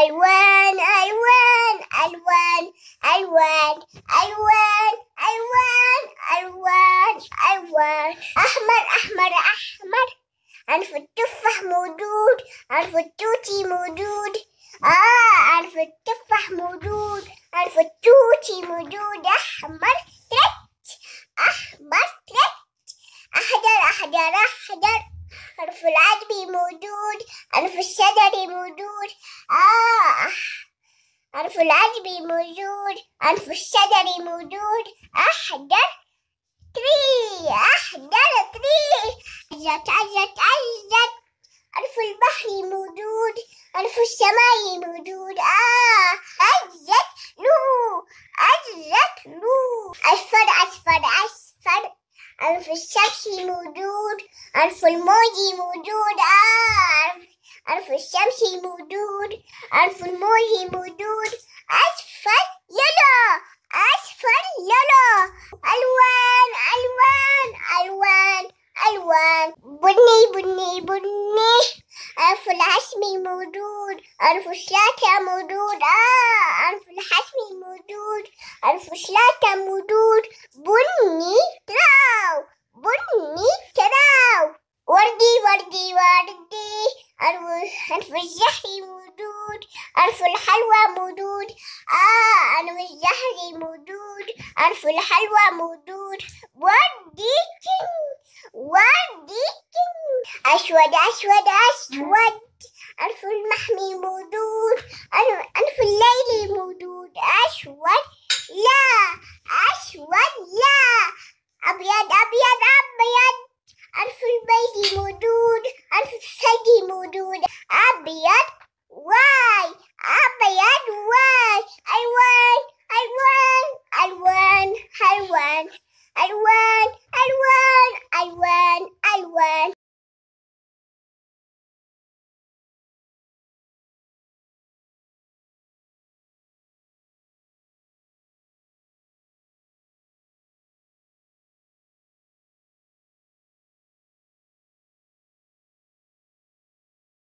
ألوان ألوان ألوان ألوان ألوان ألوان ألوان ألوان أحمر أحمر أحمر عرف التفاح موجود عرف التوتي موجود آه عرف التفاح موجود عرف التوتي موجود أحمر تلت أحمر تلت أحضر أحضر أحضر حرف العجم موجود حرف الشجر موجود آه حرف العجم موجود حرف الشجر موجود أحجر تري أحجر تري عزت عزت عزت حرف البحر موجود حرف السماء موجود آه عزت نو عزت نو أصفر أصفر أصفر عارف الشمس موجود عارف الموج موجود عارف آه، عارف الشمس موجود عارف الموج موجود أسفل يلا أسفل يلا ألوان ألوان ألوان ألوان بني بني بني عارف العسل موجود عارف الشاتة موجود آه عارف الحسم موجود عارف الشاتة موجود بني وردي وردي أرف الزهر مدود أرف الحلوى مدود آه أنف الزهر مدود أرف الحلوى مدود وردي وردي أسود أسود أسود أرف المحمي مدود أرف الليل مدود أسود لا أسود لا أبيض I won. I won. I won. I won. I won.